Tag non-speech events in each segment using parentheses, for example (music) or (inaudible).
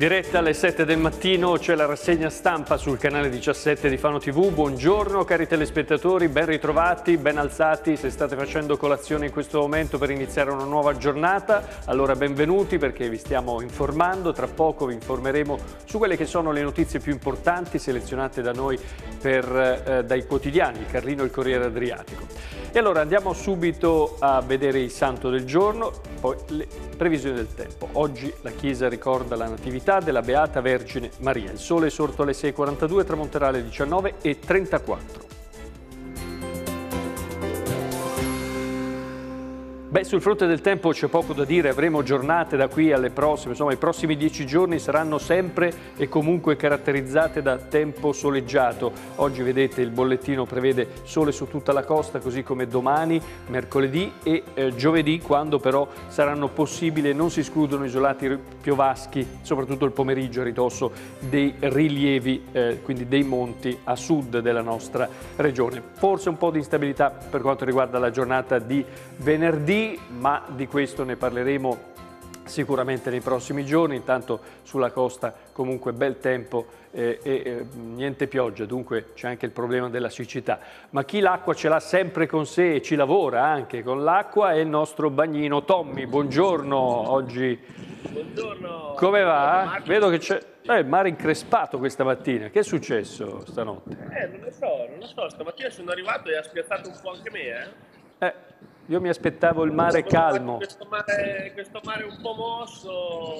diretta alle 7 del mattino c'è la rassegna stampa sul canale 17 di Fano TV. Buongiorno cari telespettatori, ben ritrovati, ben alzati. Se state facendo colazione in questo momento per iniziare una nuova giornata, allora benvenuti perché vi stiamo informando. Tra poco vi informeremo su quelle che sono le notizie più importanti selezionate da noi per, eh, dai quotidiani, il Carlino e il Corriere Adriatico. E allora andiamo subito a vedere il santo del giorno, poi le previsioni del tempo. Oggi la Chiesa ricorda la Natività Natività della Beata Vergine Maria. Il sole sorto alle 6.42 tramonterà alle 19.34. Beh, sul fronte del tempo c'è poco da dire, avremo giornate da qui alle prossime, insomma i prossimi dieci giorni saranno sempre e comunque caratterizzate da tempo soleggiato. Oggi vedete il bollettino prevede sole su tutta la costa, così come domani, mercoledì e eh, giovedì, quando però saranno possibili e non si escludono isolati piovaschi, soprattutto il pomeriggio a ridosso dei rilievi, eh, quindi dei monti a sud della nostra regione. Forse un po' di instabilità per quanto riguarda la giornata di venerdì, ma di questo ne parleremo sicuramente nei prossimi giorni, intanto sulla costa comunque bel tempo eh, e eh, niente pioggia, dunque c'è anche il problema della siccità. Ma chi l'acqua ce l'ha sempre con sé e ci lavora anche con l'acqua è il nostro bagnino Tommy, buongiorno oggi. Buongiorno. Come va? Vedo che c'è... Eh, il mare increspato questa mattina, che è successo stanotte? Eh, non lo so, non lo so, stamattina sono arrivato e ha spiazzato un po' anche me, eh. Eh, io mi aspettavo il mare calmo. Questo mare, questo mare, un po' mosso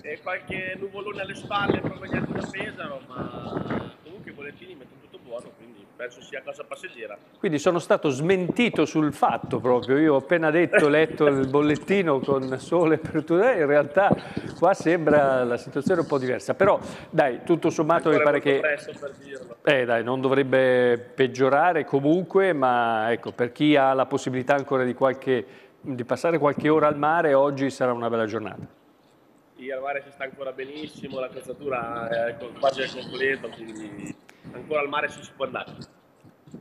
e qualche nuvolone alle spalle proveniente da Pesaro, ma comunque i bollettini mettono tutto buono, quindi penso sia casa passeggera. Quindi sono stato smentito sul fatto proprio, io ho appena detto, (laughs) letto il bollettino con sole per tutto, eh, in realtà qua sembra la situazione un po' diversa, però dai, tutto sommato mi pare che... Per dirlo. Eh dai, non dovrebbe peggiorare comunque, ma ecco, per chi ha la possibilità ancora di, qualche, di passare qualche ora al mare, oggi sarà una bella giornata. Ieri al mare si sta ancora benissimo, la calzatura eh, ecco, è quasi al completo, quindi ancora al mare si può andare.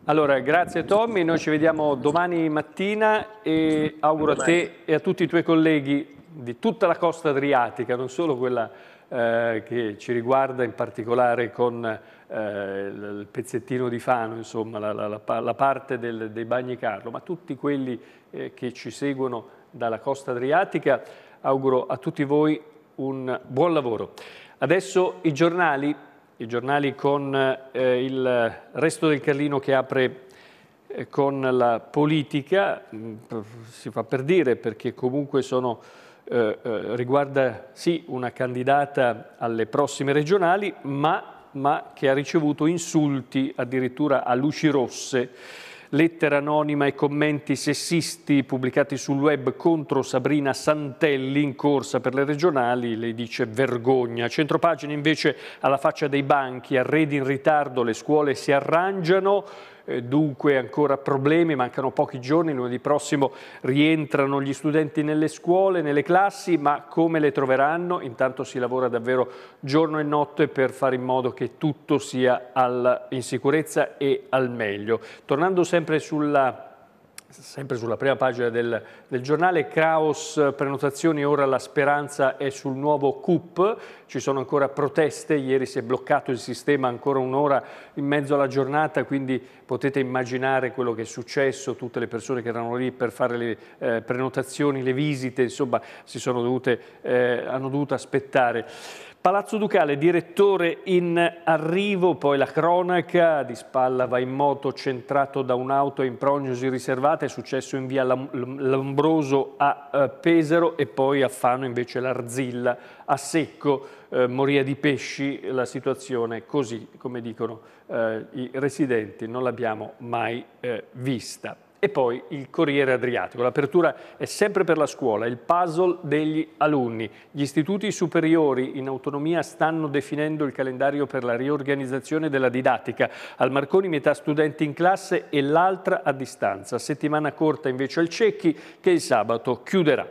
Allora, grazie Tommy, noi ci vediamo domani mattina e auguro a te e a tutti i tuoi colleghi di tutta la costa adriatica, non solo quella eh, che ci riguarda in particolare con eh, il pezzettino di Fano, insomma, la, la, la parte del, dei Bagni Carlo, ma tutti quelli eh, che ci seguono dalla costa adriatica, auguro a tutti voi un buon lavoro. Adesso i giornali i giornali con eh, il resto del Carlino che apre eh, con la politica, mm, si fa per dire perché comunque sono, eh, eh, riguarda sì una candidata alle prossime regionali ma, ma che ha ricevuto insulti addirittura a luci rosse lettera anonima e commenti sessisti pubblicati sul web contro Sabrina Santelli in corsa per le regionali, lei dice vergogna. Centropagina invece alla faccia dei banchi, arredi in ritardo, le scuole si arrangiano, eh, dunque ancora problemi, mancano pochi giorni, lunedì prossimo rientrano gli studenti nelle scuole, nelle classi, ma come le troveranno? Intanto si lavora davvero giorno e notte per fare in modo che tutto sia in sicurezza e al meglio. Tornando sempre sulla sempre sulla prima pagina del, del, giornale, caos, prenotazioni, ora la speranza è sul nuovo CUP, ci sono ancora proteste, ieri si è bloccato il sistema ancora un'ora in mezzo alla giornata, quindi potete immaginare quello che è successo, tutte le persone che erano lì per fare le eh, prenotazioni, le visite, insomma dovute, eh, hanno dovuto aspettare. Palazzo Ducale, direttore in arrivo, poi la cronaca, di spalla va in moto, centrato da un'auto in prognosi riservata, è successo in via Lombroso a eh, Pesaro e poi a Fano invece l'Arzilla a secco, eh, moria di pesci, la situazione è così, come dicono eh, i residenti, non l'abbiamo mai eh, vista. E poi il Corriere Adriatico. L'apertura è sempre per la scuola, il puzzle degli alunni. Gli istituti superiori in autonomia stanno definendo il calendario per la riorganizzazione della didattica. Al Marconi metà studenti in classe e l'altra a distanza. Settimana corta invece al Cecchi che il sabato chiuderà.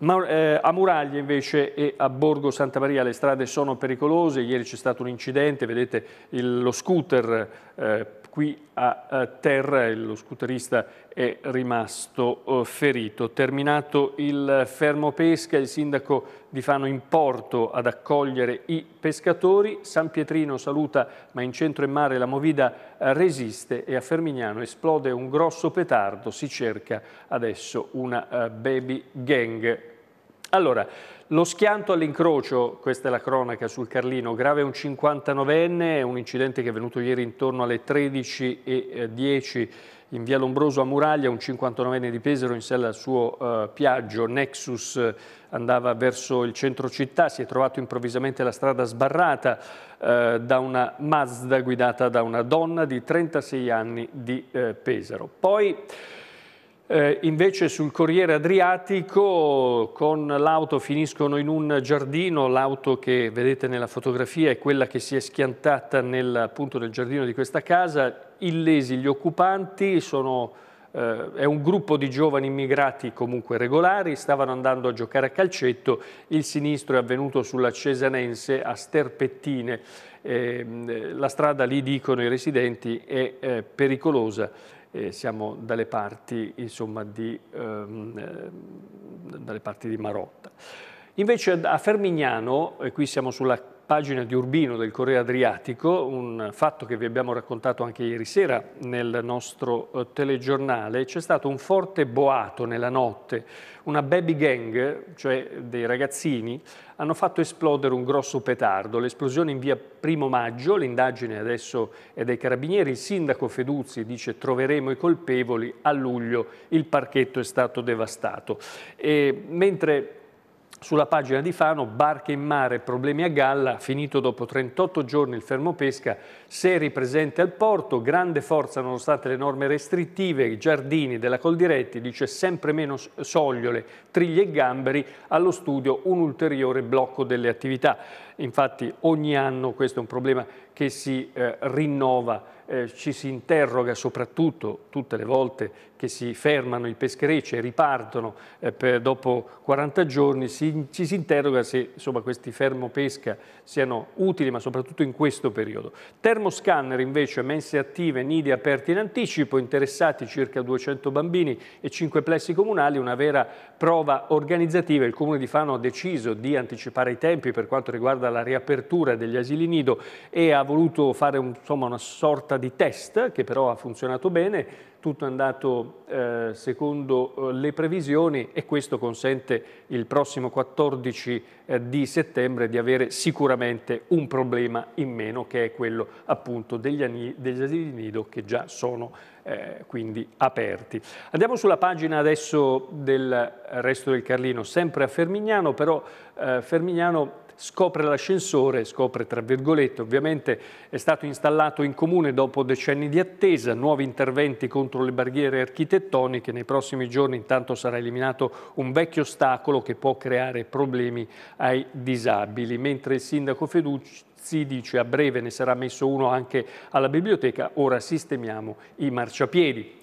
Ma, eh, a Muraglia invece e a Borgo Santa Maria le strade sono pericolose, ieri c'è stato un incidente, vedete il, lo scooter eh, qui a eh, terra e lo scooterista è rimasto eh, ferito. Terminato il fermo pesca, il sindaco di Fano in porto ad accogliere i pescatori, San Pietrino saluta ma in centro e mare la movida eh, resiste e a Fermignano esplode un grosso petardo, si cerca adesso una baby gang allora, lo schianto all'incrocio, questa è la cronaca sul Carlino, grave un 59enne, un incidente che è venuto ieri intorno alle 13.10 eh, in via Lombroso a Muraglia, un 59enne di Pesaro in sella al suo uh, Piaggio Nexus eh, andava verso il centro città, si è trovato improvvisamente la strada sbarrata uh, da una Mazda guidata da una donna di 36 anni di uh, Pesaro. Poi eh, invece sul Corriere Adriatico con l'auto finiscono in un giardino, l'auto che vedete nella fotografia è quella che si è schiantata nel, appunto, nel giardino di questa casa, illesi gli occupanti, sono, eh, è un gruppo di giovani immigrati comunque regolari, stavano andando a giocare a calcetto, il sinistro è avvenuto sulla Cesanense a Sterpettine, eh, la strada lì dicono i residenti è eh, pericolosa eh, siamo dalle parti, insomma, di, ehm, dalle parti di Marotta. Invece a Fermignano, e qui siamo sulla pagina di Urbino del Corriere Adriatico, un fatto che vi abbiamo raccontato anche ieri sera nel nostro eh, telegiornale, c'è stato un forte boato nella notte. Una baby gang, cioè dei ragazzini, hanno fatto esplodere un grosso petardo. L'esplosione in via Primo Maggio, l'indagine adesso è dei carabinieri, il sindaco Feduzzi dice troveremo i colpevoli, a luglio il parchetto è stato devastato. E, mentre sulla pagina di Fano, barche in mare, problemi a galla, finito dopo 38 giorni il fermo pesca, seri presente al porto, grande forza nonostante le norme restrittive, i giardini della Coldiretti, dice sempre meno sogliole, triglie e gamberi, allo studio un ulteriore blocco delle attività infatti ogni anno questo è un problema che si eh, rinnova, eh, ci si interroga soprattutto tutte le volte che si fermano i pescherecci e ripartono eh, dopo 40 giorni, si, ci si interroga se insomma, questi pesca siano utili, ma soprattutto in questo periodo. Termoscanner invece, mense attive, nidi aperti in anticipo, interessati circa 200 bambini e 5 plessi comunali, una vera prova organizzativa. Il Comune di Fano ha deciso di anticipare i tempi per quanto riguarda riguarda la riapertura degli asili nido e ha voluto fare un, insomma, una sorta di test che però ha funzionato bene, tutto è andato eh, secondo eh, le previsioni e questo consente il prossimo 14 eh, di settembre di avere sicuramente un problema in meno che è quello appunto degli, ani, degli asili nido che già sono eh, quindi aperti. Andiamo sulla pagina adesso del resto del Carlino, sempre a Fermignano, però Fermignano scopre l'ascensore, scopre tra virgolette, ovviamente è stato installato in comune dopo decenni di attesa, nuovi interventi contro le barriere architettoniche, nei prossimi giorni intanto sarà eliminato un vecchio ostacolo che può creare problemi ai disabili, mentre il sindaco Feducci si dice a breve ne sarà messo uno anche alla biblioteca, ora sistemiamo i marciapiedi.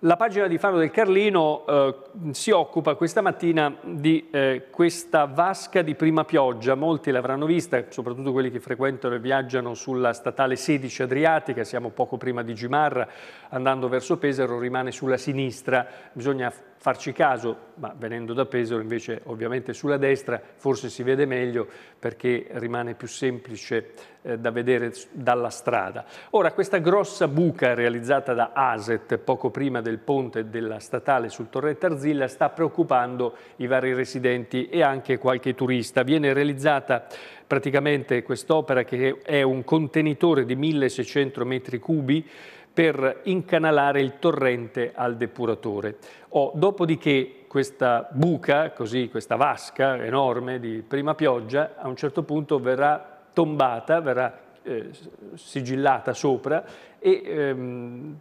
La pagina di Fano del Carlino eh, si occupa questa mattina di eh, questa vasca di prima pioggia, molti l'avranno vista, soprattutto quelli che frequentano e viaggiano sulla statale 16 Adriatica, siamo poco prima di Gimarra, andando verso Pesaro rimane sulla sinistra, bisogna farci caso, ma venendo da Pesaro invece ovviamente sulla destra forse si vede meglio perché rimane più semplice eh, da vedere dalla strada. Ora questa grossa buca realizzata da ASET poco prima del ponte della statale sul Torretta Arzilla sta preoccupando i vari residenti e anche qualche turista. Viene realizzata praticamente quest'opera che è un contenitore di 1600 metri cubi per incanalare il torrente al depuratore. Oh, dopodiché questa buca, così questa vasca enorme di prima pioggia, a un certo punto verrà tombata, verrà eh, sigillata sopra e ehm,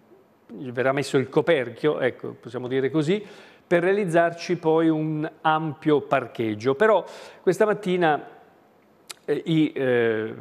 verrà messo il coperchio, ecco, possiamo dire così, per realizzarci poi un ampio parcheggio. Però questa mattina eh, i, eh,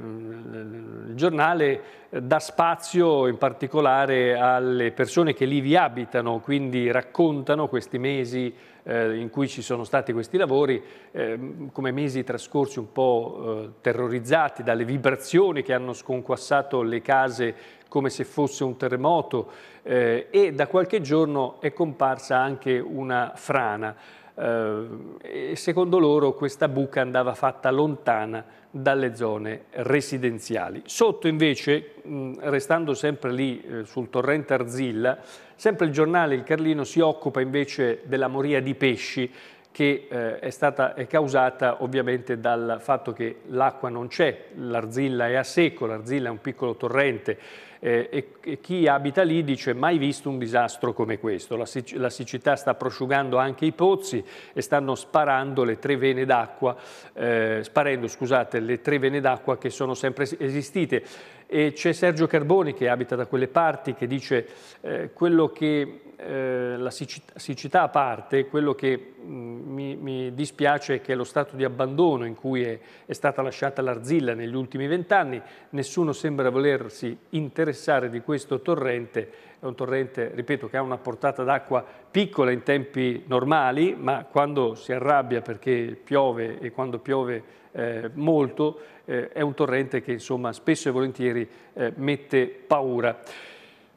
il giornale eh, dà spazio in particolare alle persone che lì vi abitano, quindi raccontano questi mesi eh, in cui ci sono stati questi lavori eh, come mesi trascorsi un po' eh, terrorizzati dalle vibrazioni che hanno sconquassato le case come se fosse un terremoto e da qualche giorno è comparsa anche una frana. Eh, e secondo loro questa buca andava fatta lontana dalle zone residenziali. Sotto invece, restando sempre lì eh, sul torrente Arzilla, sempre il giornale Il Carlino si occupa invece della moria di pesci che eh, è, stata, è causata ovviamente dal fatto che l'acqua non c'è, l'arzilla è a secco, l'arzilla è un piccolo torrente eh, e, e, chi abita lì dice mai visto un disastro come questo. La, sic la, siccità sta prosciugando anche i pozzi e stanno sparando le tre vene d'acqua, eh, sparendo scusate, le tre vene d'acqua che sono sempre esistite. E c'è Sergio Carboni che abita da quelle parti che dice eh, quello che eh, la siccità, siccità, a parte, quello che mh, mi, mi, dispiace è che lo stato di abbandono in cui è, è stata lasciata l'arzilla negli ultimi vent'anni, nessuno sembra volersi interessare di questo torrente, è un torrente, ripeto, che ha una portata d'acqua piccola in tempi normali, ma quando si arrabbia perché piove e quando piove eh, molto, eh, è un torrente che insomma, spesso e volentieri eh, mette paura.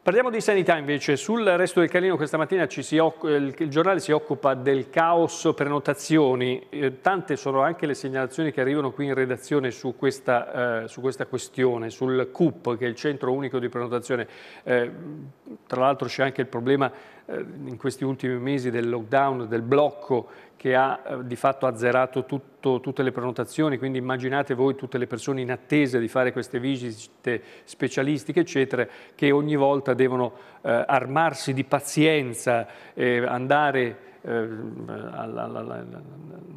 Parliamo di sanità invece, sul resto del Carlino questa mattina si, eh, il giornale si occupa del caos prenotazioni, eh, tante sono anche le segnalazioni che arrivano qui in redazione su questa, eh, su questa questione, sul CUP che è il centro unico di prenotazione, eh, tra l'altro c'è anche il problema eh, in questi ultimi mesi del lockdown, del blocco che ha eh, di fatto azzerato tutto, tutte le prenotazioni, quindi immaginate voi tutte le persone in attesa di fare queste visite specialistiche, eccetera, che ogni volta devono eh, armarsi di pazienza, eh, andare eh, al, al, al,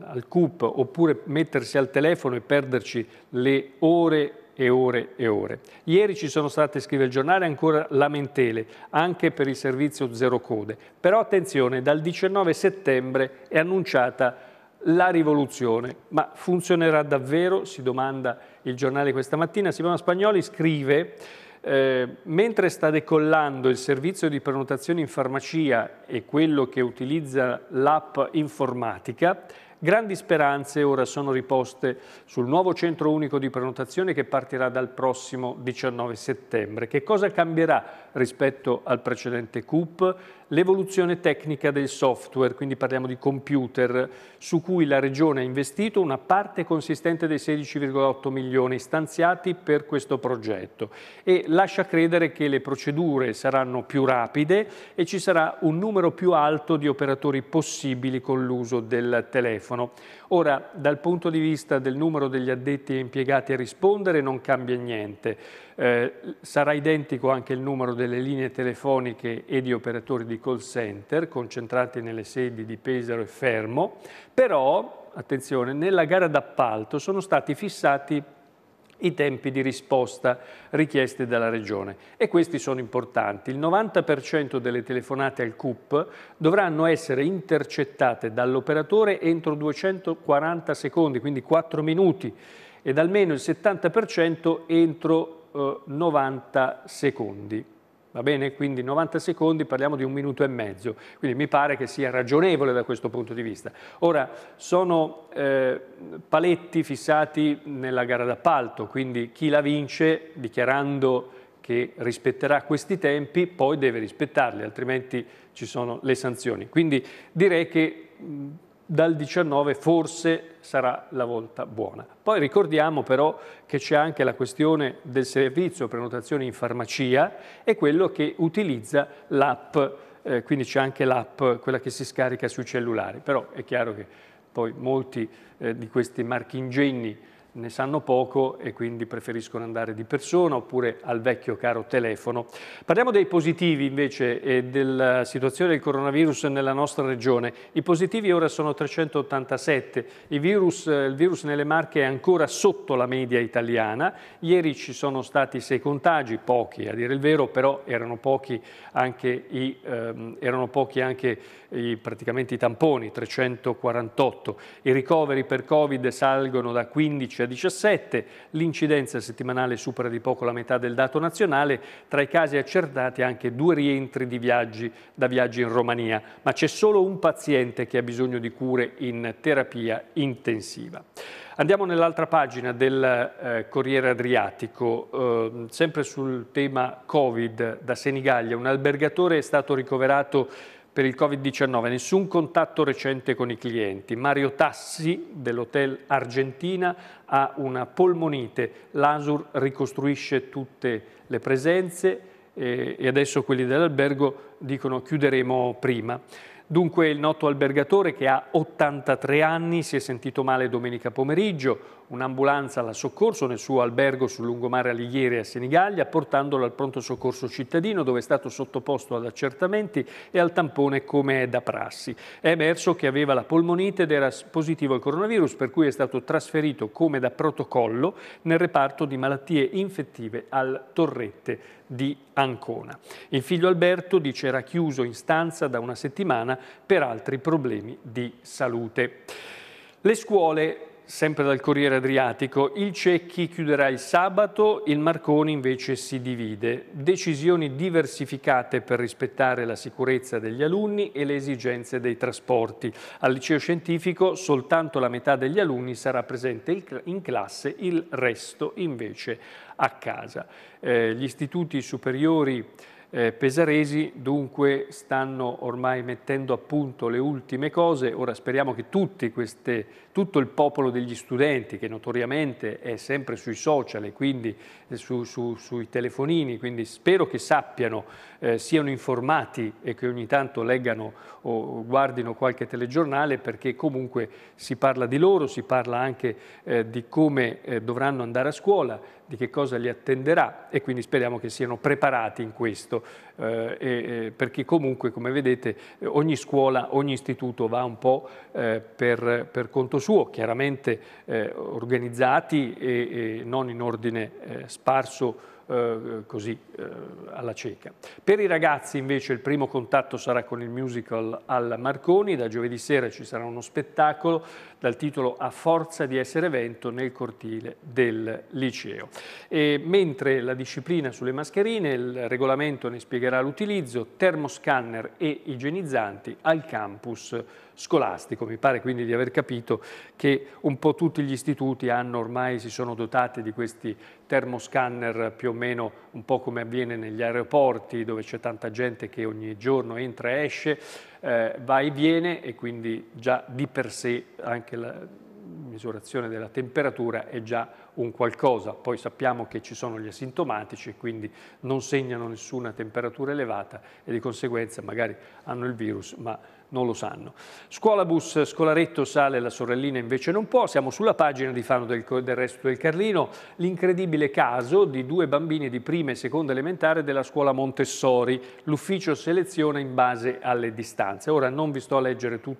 al CUP oppure mettersi al telefono e perderci le ore e ore e ore. Ieri ci sono state, scrive il giornale, ancora lamentele, anche per il servizio zero code. Però attenzione, dal 19 settembre è annunciata la rivoluzione. Ma funzionerà davvero? Si domanda il giornale questa mattina. Simona Spagnoli scrive... Eh, mentre sta decollando il servizio di prenotazione in farmacia e quello che utilizza l'app informatica, Grandi speranze ora sono riposte sul nuovo centro unico di prenotazione che partirà dal prossimo 19 settembre. Che cosa cambierà rispetto al precedente CUP? l'evoluzione tecnica del software, quindi parliamo di computer, su cui la Regione ha investito una parte consistente dei 16,8 milioni stanziati per questo progetto e lascia credere che le procedure saranno più rapide e ci sarà un numero più alto di operatori possibili con l'uso del telefono. Ora, dal punto di vista del numero degli addetti e impiegati a rispondere non cambia niente, eh, sarà identico anche il numero delle linee telefoniche e di operatori di call center concentrati nelle sedi di Pesaro e Fermo, però, attenzione, nella gara d'appalto sono stati fissati i tempi di risposta richiesti dalla Regione e questi sono importanti. Il 90% delle telefonate al CUP dovranno essere intercettate dall'operatore entro 240 secondi, quindi 4 minuti, ed almeno il 70% entro eh, 90 secondi. Va bene? Quindi 90 secondi, parliamo di un minuto e mezzo. Quindi mi pare che sia ragionevole da questo punto di vista. Ora, sono eh, paletti fissati nella gara d'appalto, quindi chi la vince dichiarando che rispetterà questi tempi poi deve rispettarli, altrimenti ci sono le sanzioni. Quindi direi che... Mh, dal 19 forse sarà la volta buona. Poi ricordiamo però che c'è anche la questione del servizio prenotazione in farmacia e quello che utilizza l'app, eh, quindi c'è anche l'app, quella che si scarica sui cellulari, però è chiaro che poi molti eh, di questi marchingegni ne sanno poco e quindi preferiscono andare di persona oppure al vecchio caro telefono. Parliamo dei positivi invece e della situazione del coronavirus nella nostra regione. I positivi ora sono 387, virus, il virus nelle Marche è ancora sotto la media italiana. Ieri ci sono stati sei contagi, pochi a dire il vero, però erano pochi anche i, ehm, erano pochi anche i, praticamente i tamponi, 348. I ricoveri per Covid salgono da 15 cresce a 17, l'incidenza settimanale supera di poco la metà del dato nazionale, tra i casi accertati anche due rientri viaggi, da viaggi in Romania, ma c'è solo un paziente che ha bisogno di cure in terapia intensiva. Andiamo nell'altra pagina del eh, Corriere Adriatico, eh, sempre sul tema Covid da Senigallia. Un albergatore è stato ricoverato per il Covid-19, nessun contatto recente con i clienti. Mario Tassi dell'Hotel Argentina ha una polmonite, l'ASUR ricostruisce tutte le presenze eh, e adesso quelli dell'albergo dicono chiuderemo prima. Dunque il noto albergatore che ha 83 anni si è sentito male domenica pomeriggio, un'ambulanza l'ha soccorso nel suo albergo sul lungomare Alighieri a Senigallia portandolo al pronto soccorso cittadino dove è stato sottoposto ad accertamenti e al tampone come è da prassi. È emerso che aveva la polmonite ed era positivo al coronavirus per cui è stato trasferito come da protocollo nel reparto di malattie infettive al Torrette di Ancona. Il figlio Alberto dice era chiuso in stanza da una settimana per altri problemi di salute. Le scuole sempre dal Corriere Adriatico, il Cecchi chiuderà il sabato, il Marconi invece si divide. Decisioni diversificate per rispettare la sicurezza degli alunni e le esigenze dei trasporti. Al liceo scientifico soltanto la metà degli alunni sarà presente in classe, il resto invece a casa. Eh, gli istituti superiori eh, Pesaresi dunque stanno ormai mettendo a punto le ultime cose, ora speriamo che tutte queste tutto il popolo degli studenti che notoriamente è sempre sui social e quindi eh, su, su, sui telefonini, quindi spero che sappiano, eh, siano informati e che ogni tanto leggano o guardino qualche telegiornale perché comunque si parla di loro, si parla anche eh, di come eh, dovranno andare a scuola, di che cosa li attenderà e quindi speriamo che siano preparati in questo eh, e, eh, perché comunque, come vedete, ogni scuola, ogni istituto va un po' eh, per, per, conto suo, chiaramente eh, organizzati e, e, non in ordine eh, sparso eh, così eh, alla cieca. Per i ragazzi invece il primo contatto sarà con il musical al Marconi, da giovedì sera ci sarà uno spettacolo dal titolo A forza di essere vento nel cortile del liceo. E mentre la disciplina sulle mascherine, il regolamento ne spiegherà l'utilizzo, termoscanner e igienizzanti al campus scolastico. Mi pare quindi di aver capito che un po' tutti gli istituti hanno ormai, si sono dotati di questi termoscanner più o meno un po' come avviene negli aeroporti dove c'è tanta gente che ogni giorno entra e esce, eh, va e viene e quindi già di per sé anche la misurazione della temperatura è già un qualcosa, poi sappiamo che ci sono gli asintomatici e quindi non segnano nessuna temperatura elevata e di conseguenza magari hanno il virus ma non lo sanno. Scuolabus Scolaretto sale, la sorellina invece non può. Siamo sulla pagina di Fano del, del Resto del Carlino. L'incredibile caso di due bambini di prima e seconda elementare della scuola Montessori. L'ufficio seleziona in base alle distanze. Ora non vi sto a leggere tutto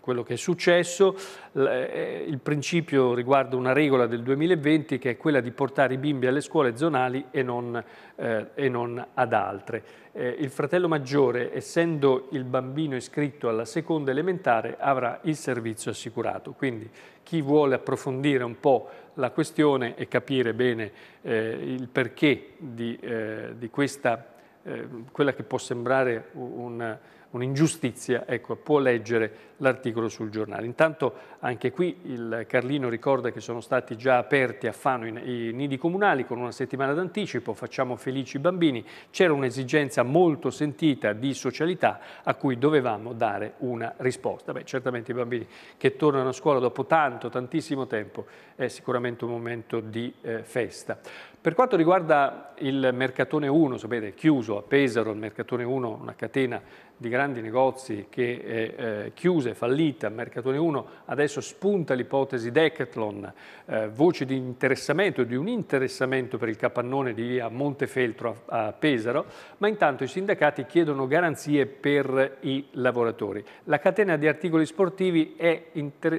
quello che è successo. Eh, il principio riguarda una regola del 2020 che è quella di portare i bimbi alle scuole zonali e non eh, e non ad altre. Eh, il fratello maggiore, essendo il bambino iscritto alla seconda elementare, avrà il servizio assicurato. Quindi chi vuole approfondire un po' la questione e capire bene eh, il perché di, eh, di questa, eh, quella che può sembrare un un'ingiustizia, ecco, può leggere l'articolo sul giornale. Intanto anche qui il Carlino ricorda che sono stati già aperti a Fano i nidi comunali con una settimana d'anticipo, facciamo felici i bambini, c'era un'esigenza molto sentita di socialità a cui dovevamo dare una risposta. Beh, certamente i bambini che tornano a scuola dopo tanto, tantissimo tempo è sicuramente un momento di eh, festa. Per quanto riguarda il Mercatone 1, sapete, chiuso a Pesaro, il Mercatone 1, una catena di grandi negozi che è eh, chiusa e fallita, Mercatone 1, adesso spunta l'ipotesi Decathlon, eh, voce di interessamento, di un interessamento per il capannone di via Montefeltro a, a Pesaro, ma intanto i sindacati chiedono garanzie per i lavoratori. La catena di articoli sportivi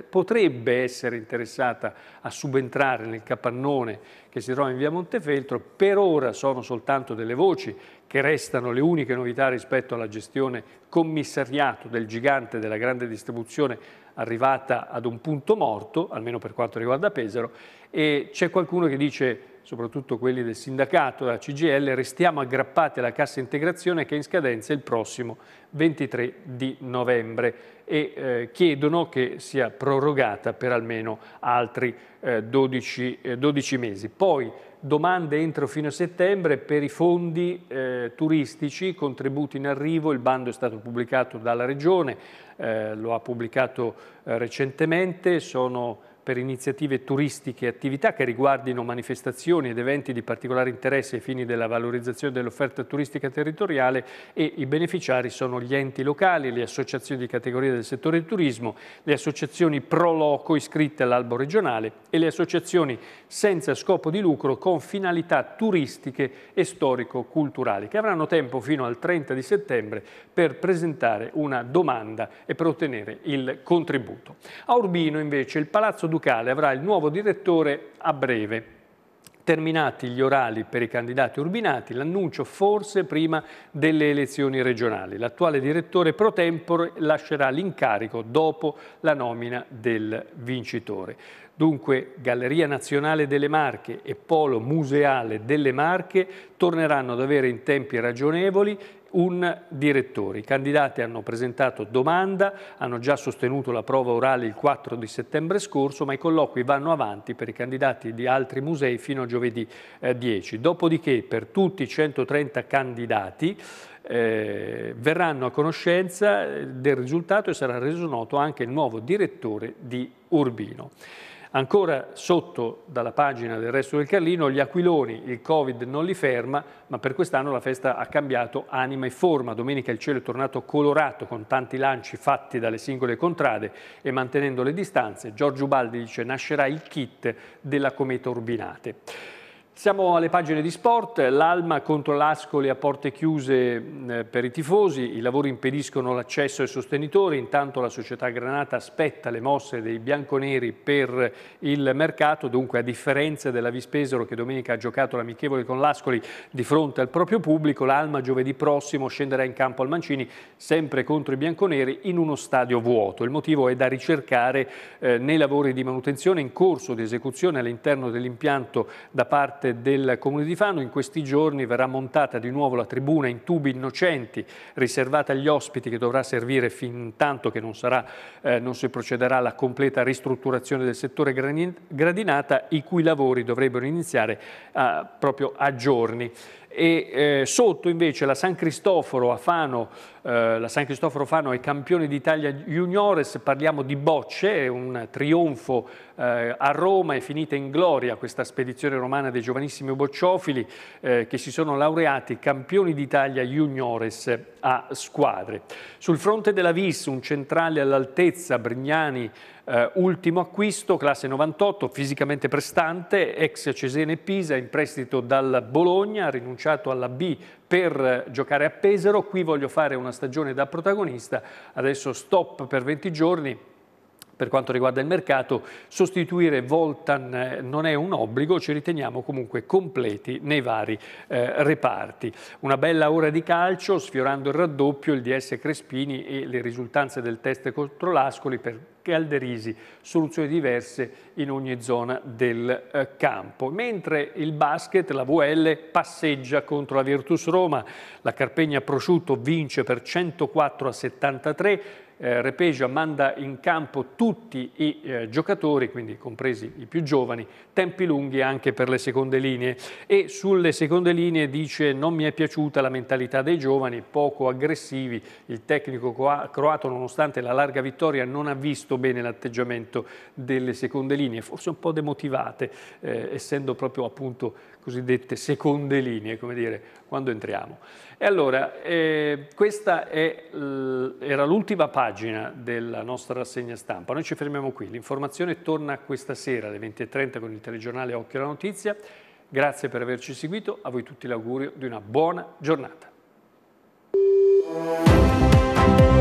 potrebbe essere interessata a subentrare nel capannone che si trova in via Montefeltro, per ora sono soltanto delle voci che restano le uniche novità rispetto alla gestione commissariato del gigante della grande distribuzione arrivata ad un punto morto, almeno per quanto riguarda Pesaro, e c'è qualcuno che dice soprattutto quelli del sindacato, della CGL, restiamo aggrappati alla cassa integrazione che è in scadenza il prossimo 23 di novembre e eh, chiedono che sia prorogata per almeno altri eh, 12, eh, 12, mesi. Poi domande entro fino a settembre per i fondi eh, turistici, contributi in arrivo, il bando è stato pubblicato dalla Regione, eh, lo ha pubblicato eh, recentemente, sono per iniziative turistiche e attività che riguardino manifestazioni ed eventi di particolare interesse ai fini della valorizzazione dell'offerta turistica territoriale e i beneficiari sono gli enti locali, le associazioni di categoria del settore del turismo, le associazioni pro loco iscritte all'albo regionale e le associazioni senza scopo di lucro con finalità turistiche e storico-culturali che avranno tempo fino al 30 di settembre per presentare una domanda e per ottenere il contributo. A Urbino invece il Palazzo Ducati Ducale avrà il nuovo direttore a breve. Terminati gli orali per i candidati urbinati, l'annuncio forse prima delle elezioni regionali. L'attuale direttore pro tempore lascerà l'incarico dopo la nomina del vincitore. Dunque Galleria Nazionale delle Marche e Polo Museale delle Marche torneranno ad avere in tempi ragionevoli un direttore. I candidati hanno presentato domanda, hanno già sostenuto la prova orale il 4 di settembre scorso, ma i colloqui vanno avanti per i candidati di altri musei fino a giovedì 10. Eh, Dopodiché per tutti i 130 candidati eh, verranno a conoscenza eh, del risultato e sarà reso noto anche il nuovo direttore di Urbino. Ancora sotto dalla pagina del resto del Carlino, gli aquiloni, il Covid non li ferma, ma per quest'anno la festa ha cambiato anima e forma. Domenica il cielo è tornato colorato con tanti lanci fatti dalle singole contrade e mantenendo le distanze, Giorgio Baldi dice nascerà il kit della cometa Urbinate. Siamo alle pagine di sport, l'Alma contro l'Ascoli a porte chiuse per i tifosi, i lavori impediscono l'accesso ai sostenitori, intanto la società Granata aspetta le mosse dei bianconeri per il mercato, dunque a differenza della Vispesero che domenica ha giocato l'amichevole con l'Ascoli di fronte al proprio pubblico, l'Alma giovedì prossimo scenderà in campo al Mancini sempre contro i bianconeri in uno stadio vuoto. Il motivo è da ricercare eh, nei lavori di manutenzione in corso di esecuzione all'interno dell'impianto da parte parte del Comune di Fano. In questi giorni verrà montata di nuovo la tribuna in tubi innocenti riservata agli ospiti che dovrà servire fin tanto che non, sarà, eh, non si procederà alla completa ristrutturazione del settore gradinata i cui lavori dovrebbero iniziare eh, proprio a giorni e eh, sotto invece la San Cristoforo a Fano, eh, la San Cristoforo Fano è campione d'Italia juniores, parliamo di bocce, è un trionfo eh, a Roma è finita in gloria questa spedizione romana dei giovanissimi bocciofili eh, che si sono laureati campioni d'Italia juniores a squadre. Sul fronte della VIS, un centrale all'altezza, Brignani, eh, ultimo acquisto, classe 98, fisicamente prestante, ex Cesena e Pisa, in prestito dal Bologna, ha rinunciato alla B per giocare a Pesaro, qui voglio fare una stagione da protagonista, adesso stop per 20 giorni, per quanto riguarda il mercato, sostituire Voltan eh, non è un obbligo, ci riteniamo comunque completi nei vari eh, reparti. Una bella ora di calcio, sfiorando il raddoppio, il DS Crespini e le risultanze del test contro l'Ascoli per Calderisi, soluzioni diverse in ogni zona del eh, campo. Mentre il basket, la VL, passeggia contro la Virtus Roma, la Carpegna Prosciutto vince per 104 a 73, eh, Repeja manda in campo tutti i eh, giocatori, quindi compresi i più giovani, tempi lunghi anche per le seconde linee e sulle seconde linee dice non mi è piaciuta la mentalità dei giovani, poco aggressivi, il tecnico croato nonostante la larga vittoria non ha visto bene l'atteggiamento delle seconde linee, forse un po' demotivate, eh, essendo proprio appunto cosiddette seconde linee, come dire, quando entriamo. E allora, eh, questa è, era l'ultima pagina della nostra rassegna stampa. Noi ci fermiamo qui. L'informazione torna questa sera alle 20.30 con il telegiornale Occhio alla Notizia. Grazie per averci seguito. A voi tutti l'augurio di una buona giornata.